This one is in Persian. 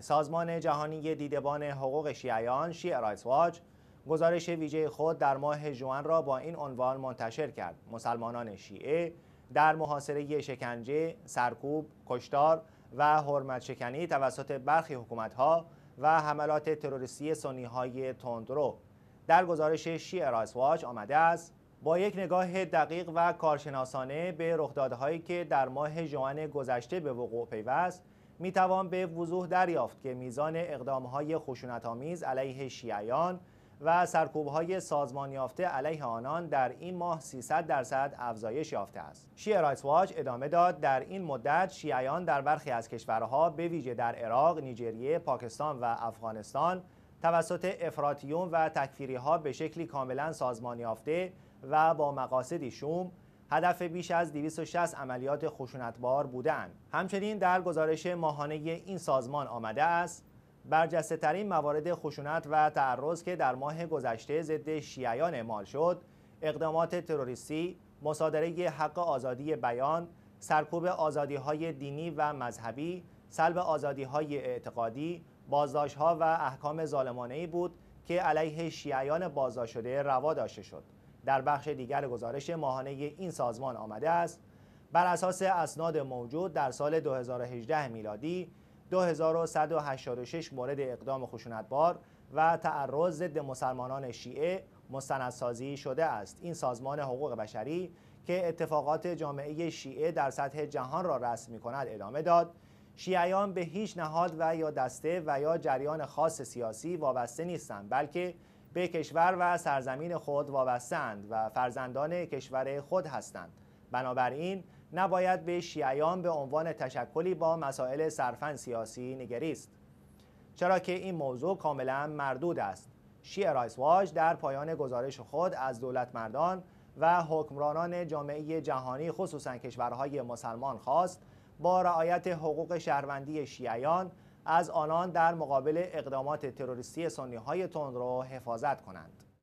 سازمان جهانی دیدبان حقوق شیعیان شیع رایتس واج گزارش ویژه خود در ماه جوان را با این عنوان منتشر کرد مسلمانان شیعه در محاصره شکنجه، سرکوب، کشتار و حرمت شکنی توسط برخی حکومتها و حملات تروریستی سنی های تندرو در گزارش شیع رایتس واج آمده است با یک نگاه دقیق و کارشناسانه به رخدادهایی که در ماه جوان گذشته به وقوع پیوست می توان به وضوح دریافت که میزان اقدامهای خشونتآمیز علیه شیعیان و سرکوبهای سازمان یافته علیه آنان در این ماه 300 درصد افزایش یافته است. شیعه رایتس ادامه داد در این مدت شیعیان در برخی از کشورها به ویژه در عراق، نیجریه، پاکستان و افغانستان توسط افراتیون و تکفیری ها به شکلی کاملا سازمان یافته و با مقاصدی شوم هدف بیش از 260 عملیات خشونتبار بودن همچنین در گزارش ماهانه این سازمان آمده است برجسته ترین موارد خشونت و تعرض که در ماه گذشته ضد شیعیان اعمال شد اقدامات تروریستی، مصادره حق آزادی بیان، سرکوب آزادی های دینی و مذهبی، سلب آزادی های اعتقادی، بازداشت ها و احکام ظالمانه بود که علیه شیعیان بازداشت شده روا داشته شد. در بخش دیگر گزارش ماهانه این سازمان آمده است بر اساس اسناد موجود در سال 2018 میلادی 2186 مورد اقدام خشونتبار و تعرض ضد مسلمانان شیعه مستندسازی شده است این سازمان حقوق بشری که اتفاقات جامعه شیعه در سطح جهان را رسم می کند ادامه داد شیعیان به هیچ نهاد و یا دسته و یا جریان خاص سیاسی وابسته نیستند بلکه به کشور و سرزمین خود وابستند و فرزندان کشور خود هستند بنابراین نباید به شیعیان به عنوان تشکلی با مسائل سرفن سیاسی نگریست چرا که این موضوع کاملا مردود است شیعه رایسواج در پایان گزارش خود از دولت مردان و حکمرانان جامعه جهانی خصوصا کشورهای مسلمان خواست با رعایت حقوق شهروندی شیعیان از آنان در مقابل اقدامات تروریستی سنی های تندرو حفاظت کنند.